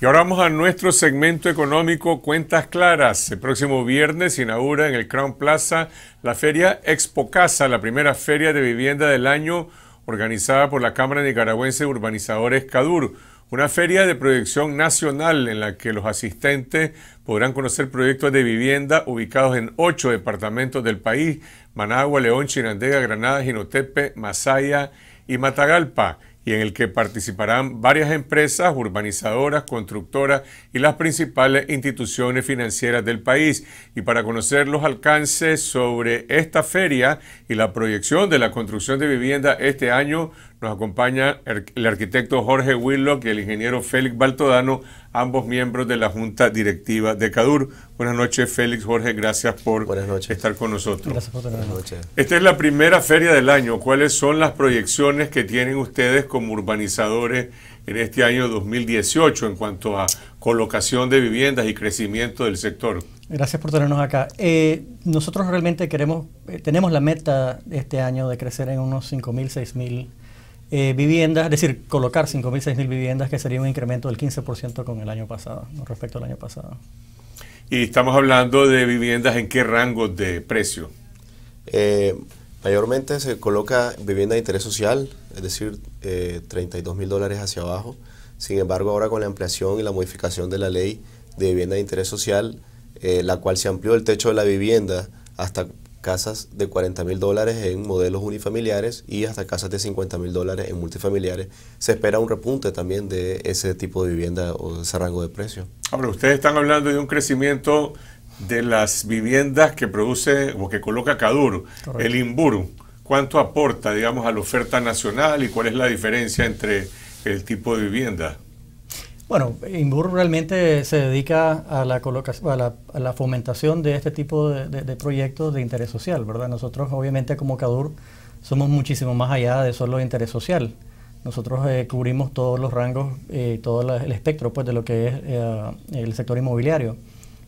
Y ahora vamos a nuestro segmento económico Cuentas Claras. El próximo viernes se inaugura en el Crown Plaza la feria Expo Casa, la primera feria de vivienda del año organizada por la Cámara Nicaragüense de Urbanizadores CADUR. Una feria de proyección nacional en la que los asistentes podrán conocer proyectos de vivienda ubicados en ocho departamentos del país, Managua, León, Chinandega, Granada, Jinotepe, Masaya y Matagalpa y en el que participarán varias empresas urbanizadoras, constructoras y las principales instituciones financieras del país. Y para conocer los alcances sobre esta feria y la proyección de la construcción de vivienda este año, nos acompaña el arquitecto Jorge Willock y el ingeniero Félix Baltodano, ambos miembros de la Junta Directiva de CADUR. Buenas noches, Félix, Jorge, gracias por estar con nosotros. Gracias por tenernos. Buenas noches. Esta es la primera feria del año. ¿Cuáles son las proyecciones que tienen ustedes como urbanizadores en este año 2018 en cuanto a colocación de viviendas y crecimiento del sector? Gracias por tenernos acá. Eh, nosotros realmente queremos, eh, tenemos la meta este año de crecer en unos 5.000, 6.000 eh, viviendas, es decir, colocar 5.000, 6.000 viviendas, que sería un incremento del 15% con el año pasado, con respecto al año pasado. Y estamos hablando de viviendas en qué rango de precio. Eh, mayormente se coloca vivienda de interés social, es decir, eh, 32 dólares hacia abajo. Sin embargo, ahora con la ampliación y la modificación de la ley de vivienda de interés social, eh, la cual se amplió el techo de la vivienda hasta casas de 40 mil dólares en modelos unifamiliares y hasta casas de 50 mil dólares en multifamiliares. Se espera un repunte también de ese tipo de vivienda o de ese rango de precio. Ahora, ustedes están hablando de un crecimiento de las viviendas que produce o que coloca Cadur, el Imburu. ¿Cuánto aporta, digamos, a la oferta nacional y cuál es la diferencia entre el tipo de vivienda? Bueno, INBUR realmente se dedica a la, colocación, a la, fomentación de este tipo de, proyectos de interés social, ¿verdad? Nosotros obviamente como CADUR somos muchísimo más allá de solo interés social. Nosotros eh, cubrimos todos los rangos, eh, todo el espectro pues, de lo que es eh, el sector inmobiliario.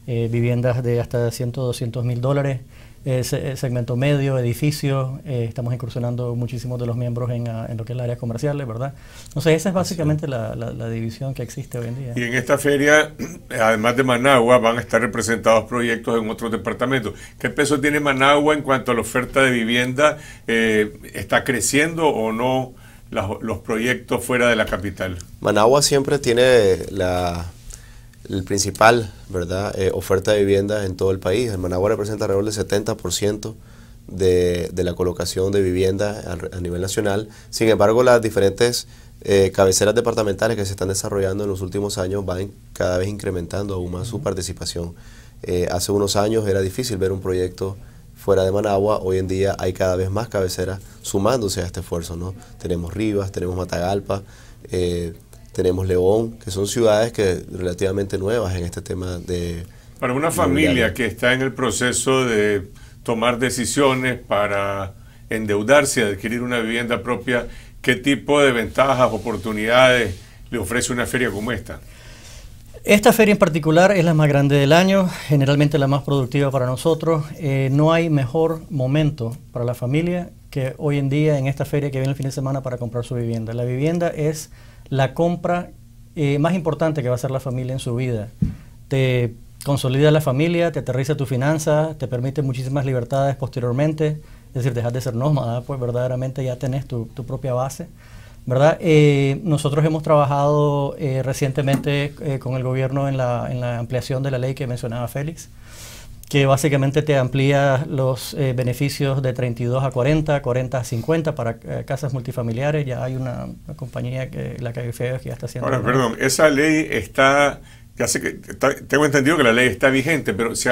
viviendas de hasta 100, 200 mil dólares, eh, segmento medio, edificios, eh, estamos incursionando muchísimos de los miembros en, ah, lo que es el área comerciales, ¿verdad? Entonces esa es básicamente la, división que existe hoy en día. Y en esta feria, además de Managua, van a estar representados proyectos en otros departamentos. ¿Qué peso tiene Managua en cuanto a la oferta de vivienda? Eh, ¿Está creciendo o no los proyectos fuera de la capital? Managua siempre tiene la el principal ¿verdad? Eh, oferta de vivienda en todo el país. El Managua representa alrededor del 70% de, de, la colocación de vivienda a, nivel nacional. Sin embargo, las diferentes eh, cabeceras departamentales que se están desarrollando en los últimos años van cada vez incrementando aún más su participación. Eh, hace unos años era difícil ver un proyecto fuera de Managua, hoy en día hay cada vez más cabeceras sumándose a este esfuerzo. ¿no? Tenemos Rivas, tenemos Matagalpa tenemos León, que son ciudades que relativamente nuevas en este tema de... Para una familia que está en el proceso de tomar decisiones para endeudarse, adquirir una vivienda propia, ¿qué tipo de ventajas, oportunidades le ofrece una feria como esta? Esta feria en particular es la más grande del año, generalmente la más productiva para nosotros. Eh, no hay mejor momento para la familia que hoy en día en esta feria que viene el fin de semana para comprar su vivienda. La vivienda es la compra eh, más importante que va a hacer la familia en su vida. Te consolida la familia, te aterriza tu finanza, te permite muchísimas libertades posteriormente, es decir, dejas de ser nómada, pues verdaderamente ya tenés tu, propia base. ¿verdad? Eh, nosotros hemos trabajado eh, recientemente con el gobierno en la, ampliación de la ley que mencionaba Félix, que básicamente te amplía los eh, beneficios de 32 a 40, 40 a 50 para eh, casas multifamiliares. Ya hay una, compañía, que, la que ya está haciendo... Ahora, perdón, esa ley está que tengo entendido que la ley está vigente, pero se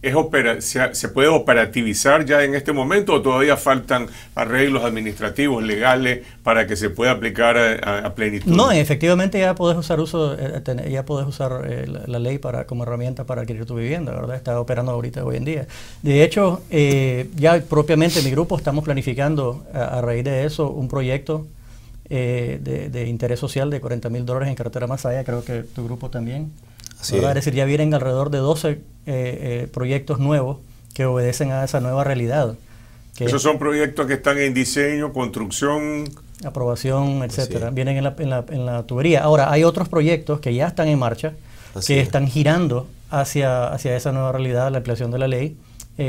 es opera, se, puede operativizar ya en este momento o todavía faltan arreglos administrativos, legales para que se pueda aplicar a, plenitud. No, efectivamente ya puedes usar uso, eh, ya puedes usar eh, la, ley para como herramienta para adquirir tu vivienda, ¿verdad? Está operando ahorita hoy en día. De hecho, eh, ya propiamente mi grupo estamos planificando a raíz de eso un proyecto eh, de, interés social de 40 mil dólares en carretera allá, creo que tu grupo también. Así es. decir, ya vienen alrededor de 12 eh, eh, proyectos nuevos que obedecen a esa nueva realidad. Esos son proyectos que están en diseño, construcción. Aprobación, etcétera. Vienen en la, la, tubería. Ahora, hay otros proyectos que ya están en marcha, que están girando hacia, hacia esa nueva realidad, la ampliación de la ley,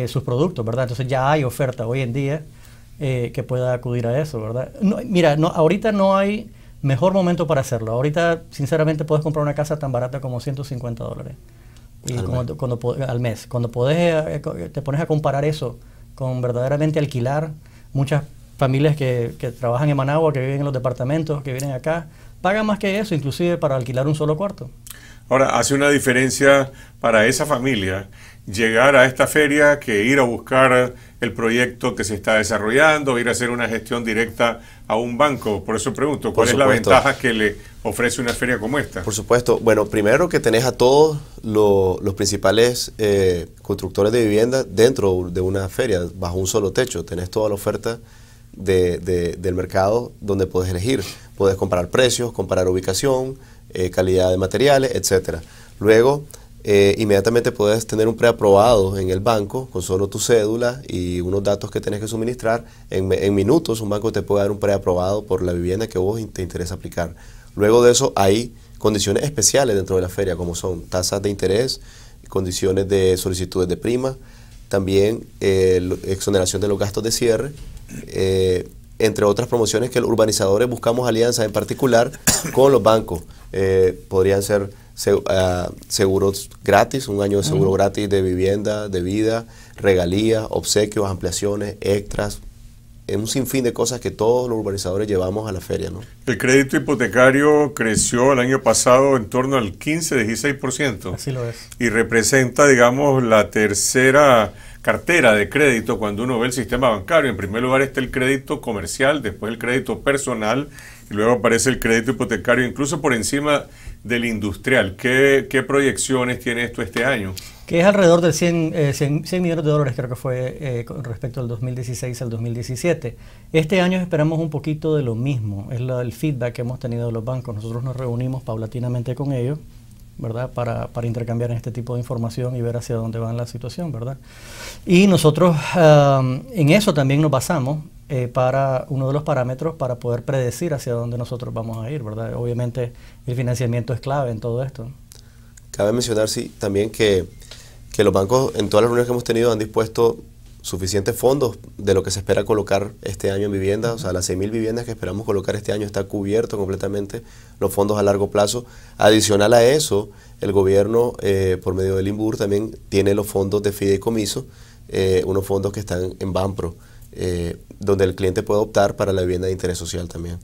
sus productos, ¿verdad? Entonces ya hay oferta hoy en día eh, que pueda acudir a eso, ¿verdad? mira, no, ahorita no hay mejor momento para hacerlo. Ahorita, sinceramente, puedes comprar una casa tan barata como 150 dólares y al, cuando, mes. Cuando, al mes. Cuando eh, te pones a comparar eso con verdaderamente alquilar, muchas familias que, trabajan en Managua, que viven en los departamentos, que vienen acá, pagan más que eso, inclusive para alquilar un solo cuarto. Ahora, hace una diferencia para esa familia llegar a esta feria que ir a buscar el proyecto que se está desarrollando, ir a hacer una gestión directa a un banco. Por eso pregunto, ¿cuál es la ventaja que le ofrece una feria como esta? Por supuesto. Bueno, primero que tenés a todos los principales eh, constructores de vivienda dentro de una feria, bajo un solo techo. Tenés toda la oferta del mercado donde puedes elegir. Puedes comparar precios, comparar ubicación, eh, calidad de materiales, etc. Luego, eh, inmediatamente puedes tener un preaprobado en el banco con solo tu cédula y unos datos que tienes que suministrar. En, minutos un banco te puede dar un preaprobado por la vivienda que vos te interesa aplicar. Luego de eso hay condiciones especiales dentro de la feria, como son tasas de interés, condiciones de solicitudes de prima, también eh, exoneración de los gastos de cierre eh, entre otras promociones que los urbanizadores buscamos alianzas en particular con los bancos. Eh, podrían ser ah, seguros gratis, un año de seguro gratis de vivienda, de vida, regalías, obsequios, ampliaciones, extras, en un sinfín de cosas que todos los urbanizadores llevamos a la feria. ¿no? El crédito hipotecario creció el año pasado en torno al 15-16%. Así lo es. Y representa, digamos, la tercera cartera de crédito, cuando uno ve el sistema bancario, en primer lugar está el crédito comercial, después el crédito personal, y luego aparece el crédito hipotecario, incluso por encima del industrial. ¿Qué, proyecciones tiene esto este año? Que es alrededor de 100, 100, eh, millones de dólares, creo que fue eh, respecto al 2016 al 2017. Este año esperamos un poquito de lo mismo, es el feedback que hemos tenido de los bancos. Nosotros nos reunimos paulatinamente con ellos ¿verdad? Para, para, intercambiar este tipo de información y ver hacia dónde va la situación, ¿verdad? Y nosotros en eso también nos basamos eh, para uno de los parámetros para poder predecir hacia dónde nosotros vamos a ir, ¿verdad? Obviamente el financiamiento es clave en todo esto. Cabe mencionar, sí, también que, que los bancos en todas las reuniones que hemos tenido han dispuesto suficientes fondos de lo que se espera colocar este año en viviendas, o sea, las 6.000 viviendas que esperamos colocar este año está cubierto completamente los fondos a largo plazo. Adicional a eso, el gobierno, eh, por medio del INBUR, también tiene los fondos de fideicomiso, eh, unos fondos que están en BAMPRO, eh, donde el cliente puede optar para la vivienda de interés social también.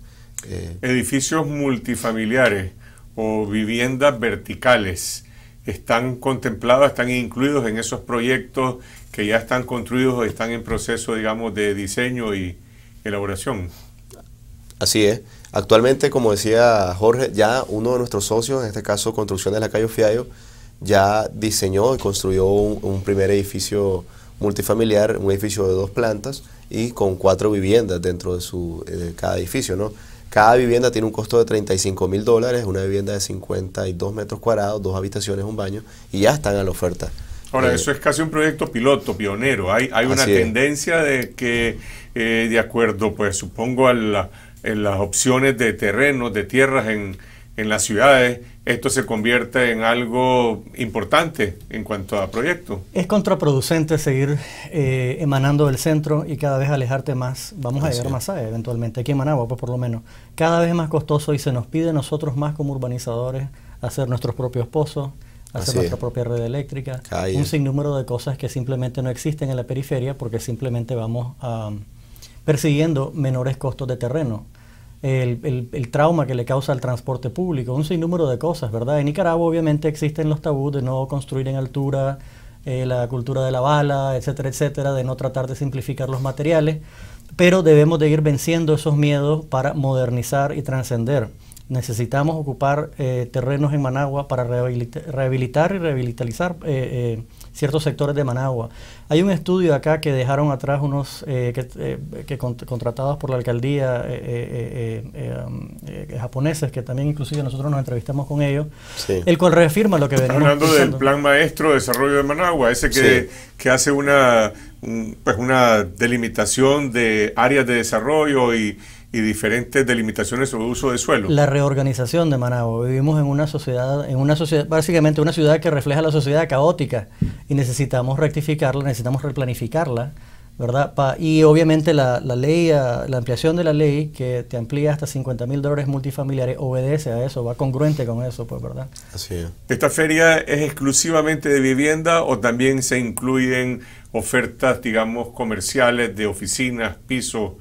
Edificios multifamiliares o viviendas verticales están contemplados, están incluidos en esos proyectos que ya están construidos o están en proceso, digamos, de diseño y elaboración. Así es. Actualmente, como decía Jorge, ya uno de nuestros socios, en este caso Construcción de la Calle Fiallo, ya diseñó y construyó un, primer edificio multifamiliar, un edificio de dos plantas y con cuatro viviendas dentro de, su, de cada edificio, ¿no? Cada vivienda tiene un costo de 35 mil dólares, una vivienda de 52 metros cuadrados, dos habitaciones, un baño, y ya están a la oferta. Ahora, eh, eso es casi un proyecto piloto, pionero. Hay, hay una tendencia de que, eh, de acuerdo, pues supongo, a las opciones de terrenos, de tierras en, en las ciudades, esto se convierte en algo importante en cuanto a proyecto. Es contraproducente seguir eh, emanando del centro y cada vez alejarte más. Vamos a llegar más allá eventualmente, aquí en Managua, pues por lo menos. Cada vez más costoso y se nos pide a nosotros más como urbanizadores hacer nuestros propios pozos, hacer nuestra propia red eléctrica, un sinnúmero de cosas que simplemente no existen en la periferia porque simplemente vamos persiguiendo menores costos de terreno el, trauma que le causa al transporte público, un sinnúmero de cosas, ¿verdad? En Nicaragua obviamente existen los tabús de no construir en altura, eh, la cultura de la bala, etcétera, etcétera, de no tratar de simplificar los materiales, pero debemos de ir venciendo esos miedos para modernizar y trascender. Necesitamos ocupar eh, terrenos en Managua para rehabilitar y rehabilitalizar eh, ciertos sectores de Managua. Hay un estudio acá que dejaron atrás unos eh, que, eh, contratados por la alcaldía eh, um, japoneses, que también inclusive nosotros nos entrevistamos con ellos, el cual reafirma lo que venimos hablando del Plan Maestro de Desarrollo de Managua, ese que, que hace una, pues una delimitación de áreas de desarrollo y y diferentes delimitaciones sobre uso de suelo. La reorganización de Managua. Vivimos en una sociedad, en una sociedad, básicamente una ciudad que refleja la sociedad caótica y necesitamos rectificarla, necesitamos replanificarla, ¿verdad? y obviamente la, la ley, ah, la ampliación de la ley que te amplía hasta 50 mil dólares multifamiliares obedece a eso, va congruente con eso, pues, ¿verdad? Así es. ¿Esta feria es exclusivamente de vivienda o también se incluyen ofertas, digamos, comerciales de oficinas, pisos?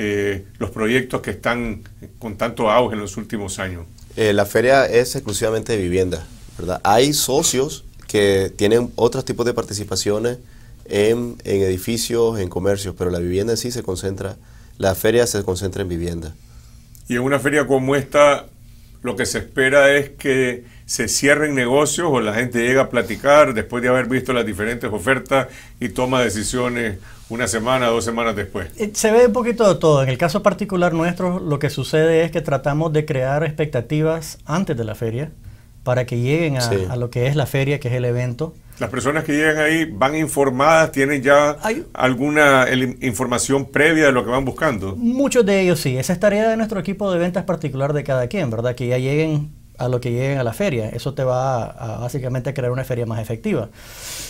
Eh, los proyectos que están con tanto auge en los últimos años? Eh, la feria es exclusivamente de vivienda, ¿verdad? Hay socios que tienen otros tipos de participaciones en, en edificios, en comercios, pero la vivienda en sí se concentra, la feria se concentra en vivienda. Y en una feria como esta, lo que se espera es que se cierren negocios o la gente llega a platicar después de haber visto las diferentes ofertas y toma decisiones una semana, dos semanas después. Eh, se ve un poquito de todo. En el caso particular nuestro, lo que sucede es que tratamos de crear expectativas antes de la feria para que lleguen a, lo que es la feria, que es el evento. Las personas que llegan ahí van informadas, tienen ya alguna información previa de lo que van buscando. Muchos de ellos sí. Esa es tarea de nuestro equipo de ventas particular de cada quien, ¿verdad? Que ya lleguen a lo que lleguen a la feria. Eso te va a, a crear una feria más efectiva.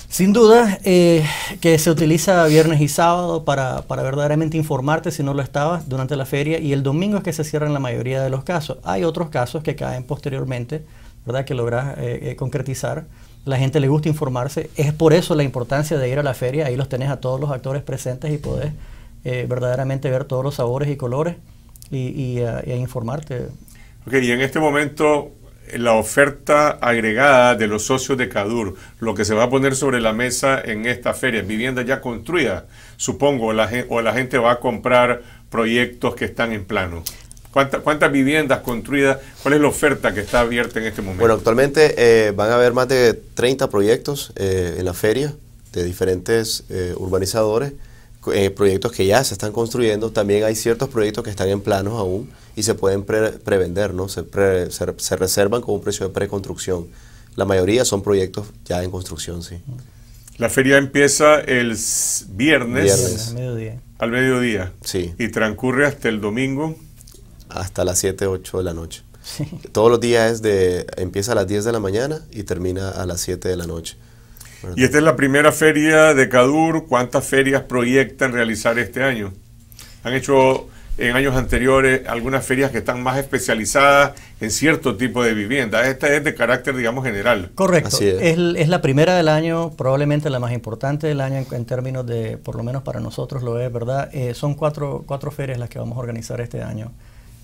Sin duda eh, que se utiliza viernes y sábado para, para, verdaderamente informarte si no lo estabas durante la feria y el domingo es que se cierran la mayoría de los casos. Hay otros casos que caen posteriormente, ¿verdad? Que logras eh, eh, concretizar. La gente le gusta informarse. Es por eso la importancia de ir a la feria. Ahí los tenés a todos los actores presentes y podés verdaderamente ver todos los sabores y colores y, informarte. Ok, y en este momento la oferta agregada de los socios de CADUR, lo que se va a poner sobre la mesa en esta feria, vivienda ya construida, supongo, o la gente va a comprar proyectos que están en plano. ¿Cuántas viviendas construidas? ¿Cuál es la oferta que está abierta en este momento? Bueno, actualmente eh, van a haber más de 30 proyectos eh, en la feria de diferentes eh, urbanizadores. Eh, proyectos que ya se están construyendo, también hay ciertos proyectos que están en planos aún y se pueden pre prevender, ¿no? Se, reservan con un precio de preconstrucción. La mayoría son proyectos ya en construcción, sí. La feria empieza el viernes, Al, mediodía. Sí. Y transcurre hasta el domingo. Hasta las 7, 8 de la noche. Todos los días es de, empieza a las 10 de la mañana y termina a las 7 de la noche. Y esta es la primera feria de CADUR. ¿Cuántas ferias proyectan realizar este año? Han hecho en años anteriores algunas ferias que están más especializadas en cierto tipo de vivienda. Esta es de carácter, digamos, general. Correcto. es. la primera del año, probablemente la más importante del año en, términos de, por lo menos para nosotros lo es, ¿verdad? Eh, son cuatro, ferias las que vamos a organizar este año.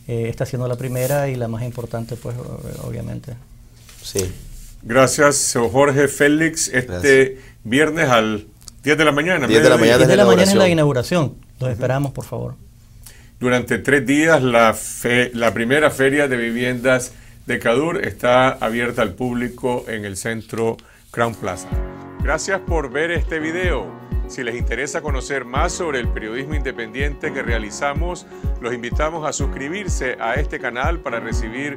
Eh, esta siendo la primera y la más importante, pues, obviamente. Sí. Gracias, Jorge Félix. Este viernes al 10 de la mañana. 10 de la mañana, 10 de la es la inauguración. Los esperamos, por favor. Durante tres días, la, la primera feria de viviendas de Cadur está abierta al público en el centro Crown Plaza. Gracias por ver este video. Si les interesa conocer más sobre el periodismo independiente que realizamos, los invitamos a suscribirse a este canal para recibir